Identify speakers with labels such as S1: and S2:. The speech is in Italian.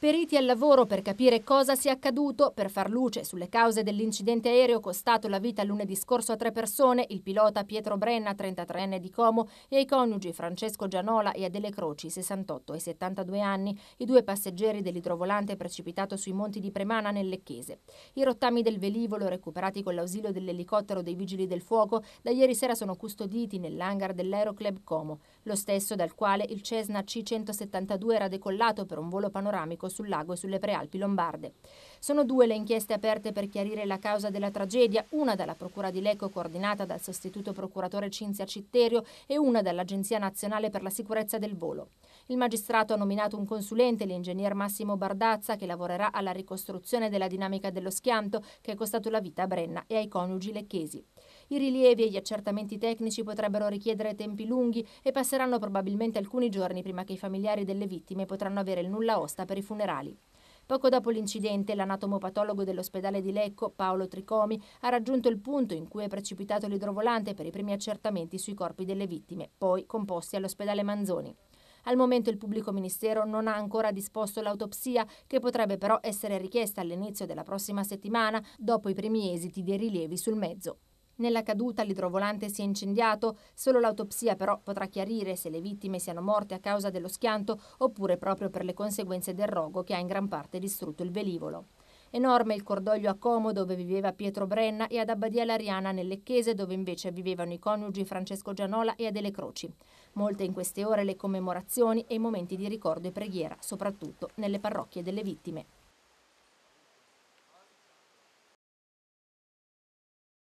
S1: Periti al lavoro per capire cosa sia accaduto, per far luce sulle cause dell'incidente aereo costato la vita lunedì scorso a tre persone, il pilota Pietro Brenna, 33enne di Como, e i coniugi Francesco Gianola e Adele Croci, 68 e 72 anni, i due passeggeri dell'idrovolante precipitato sui monti di Premana nel Lecchese. I rottami del velivolo recuperati con l'ausilio dell'elicottero dei Vigili del Fuoco da ieri sera sono custoditi nell'hangar dell'Aeroclub Como, lo stesso dal quale il Cessna C-172 era decollato per un volo panoramico sul lago e sulle prealpi lombarde. Sono due le inchieste aperte per chiarire la causa della tragedia, una dalla Procura di Lecco coordinata dal sostituto procuratore Cinzia Citterio e una dall'Agenzia Nazionale per la Sicurezza del Volo. Il magistrato ha nominato un consulente, l'ingegner Massimo Bardazza, che lavorerà alla ricostruzione della dinamica dello schianto che è costato la vita a Brenna e ai coniugi lecchesi. I rilievi e gli accertamenti tecnici potrebbero richiedere tempi lunghi e passeranno probabilmente alcuni giorni prima che i familiari delle vittime potranno avere il nulla osta per i funerali funerali. Poco dopo l'incidente, l'anatomopatologo dell'ospedale di Lecco, Paolo Tricomi, ha raggiunto il punto in cui è precipitato l'idrovolante per i primi accertamenti sui corpi delle vittime, poi composti all'ospedale Manzoni. Al momento il pubblico ministero non ha ancora disposto l'autopsia, che potrebbe però essere richiesta all'inizio della prossima settimana, dopo i primi esiti dei rilievi sul mezzo. Nella caduta l'idrovolante si è incendiato, solo l'autopsia però potrà chiarire se le vittime siano morte a causa dello schianto oppure proprio per le conseguenze del rogo che ha in gran parte distrutto il velivolo. Enorme il cordoglio a Como dove viveva Pietro Brenna e ad Abbadia Lariana nelle Lecchese dove invece vivevano i coniugi Francesco Gianola e Adele Croci. Molte in queste ore le commemorazioni e i momenti di ricordo e preghiera, soprattutto nelle parrocchie delle vittime.